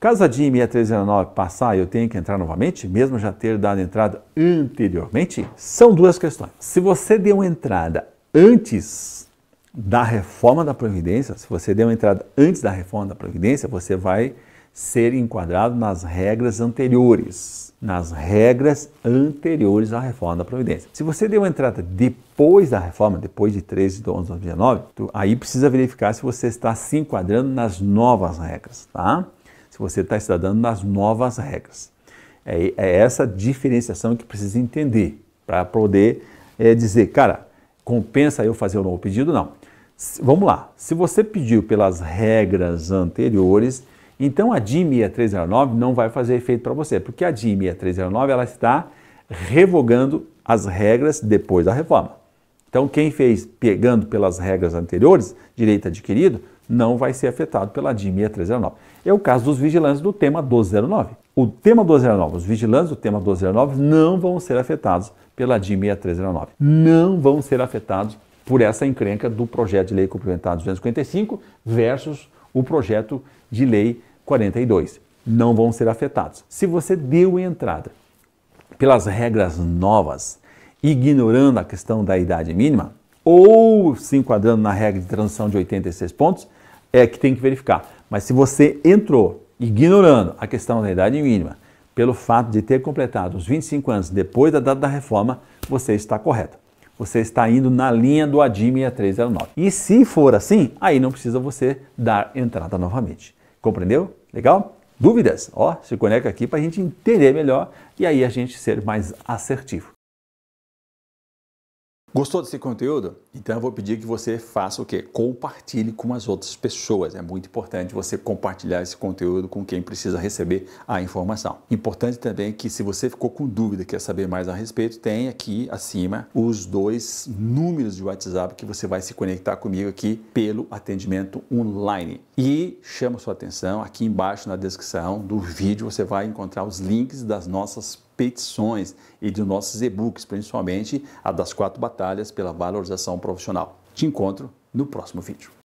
Caso a DIM 6309 passar e eu tenha que entrar novamente, mesmo já ter dado entrada anteriormente, são duas questões. Se você deu entrada antes da reforma da Previdência, se você deu entrada antes da reforma da Previdência, você vai ser enquadrado nas regras anteriores, nas regras anteriores à reforma da Previdência. Se você deu entrada depois da reforma, depois de 13 de 11 de 2019, aí precisa verificar se você está se enquadrando nas novas regras, tá? você está estudando nas novas regras. É, é, essa diferenciação que precisa entender para poder é, dizer, cara, compensa eu fazer o um novo pedido? Não. Vamos lá. Se você pediu pelas regras anteriores, então a DIN 6309 não vai fazer efeito para você, porque a DIN 6309 ela está revogando as regras depois da reforma. Então, quem fez pegando pelas regras anteriores, direito adquirido, não vai ser afetado pela DIN 6309. É o caso dos vigilantes do tema 1209. O tema 1209, os vigilantes do tema 1209 não vão ser afetados pela DIN 6309. Não vão ser afetados por essa encrenca do projeto de lei complementar 255 versus o projeto de lei 42. Não vão ser afetados. Se você deu entrada pelas regras novas, ignorando a questão da idade mínima, ou se enquadrando na regra de transição de 86 pontos, é que tem que verificar. Mas se você entrou ignorando a questão da idade mínima, pelo fato de ter completado os 25 anos depois da data da reforma, você está correto. Você está indo na linha do ADI 6309. E se for assim, aí não precisa você dar entrada novamente. Compreendeu? Legal? Dúvidas? Ó, se conecta aqui para a gente entender melhor e aí a gente ser mais assertivo. Gostou desse conteúdo? Então eu vou pedir que você faça o quê? Compartilhe com as outras pessoas. É muito importante você compartilhar esse conteúdo com quem precisa receber a informação. Importante também que se você ficou com dúvida, quer saber mais a respeito, tem aqui acima os dois números de WhatsApp que você vai se conectar comigo aqui pelo atendimento online. E chamo sua atenção aqui embaixo na descrição do vídeo, você vai encontrar os links das nossas petições e de nossos e-books, principalmente a das quatro batalhas pela valorização profissional. Te encontro no próximo vídeo.